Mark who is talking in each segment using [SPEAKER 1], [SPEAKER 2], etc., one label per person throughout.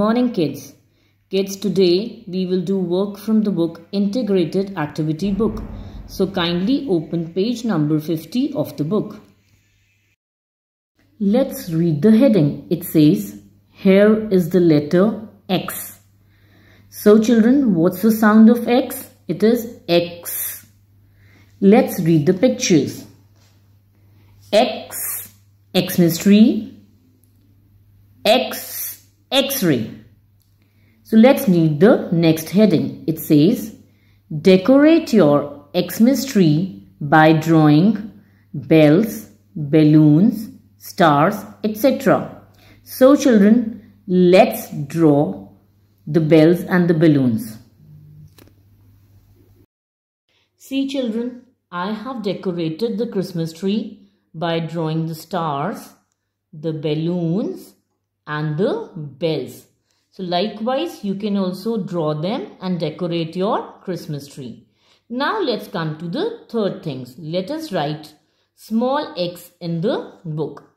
[SPEAKER 1] Morning kids. Kids today we will do work from the book Integrated Activity Book. So kindly open page number 50 of the book. Let's read the heading. It says here is the letter X. So children what's the sound of X? It is X. Let's read the pictures. X. X means tree. X X-ray. So let's read the next heading. It says, decorate your Xmas tree by drawing bells, balloons, stars, etc. So children, let's draw the bells and the balloons. See children, I have decorated the Christmas tree by drawing the stars, the balloons and the bells. So likewise, you can also draw them and decorate your Christmas tree. Now let's come to the third things. Let us write small x in the book.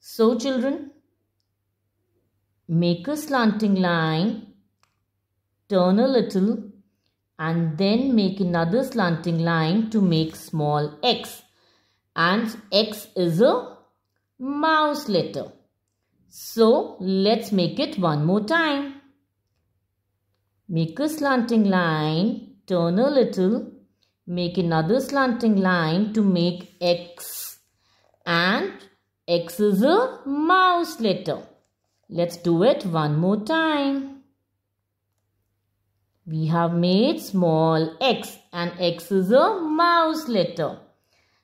[SPEAKER 1] So children, make a slanting line, turn a little and then make another slanting line to make small x. And x is a mouse letter. So let's make it one more time. Make a slanting line, turn a little, make another slanting line to make X and X is a mouse letter. Let's do it one more time. We have made small x and x is a mouse letter.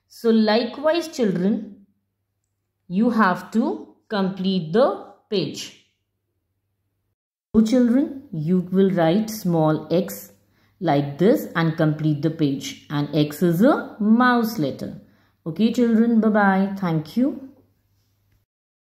[SPEAKER 1] So likewise children, you have to complete the page. So children, you will write small x like this and complete the page and x is a mouse letter. Okay children, bye-bye. Thank you.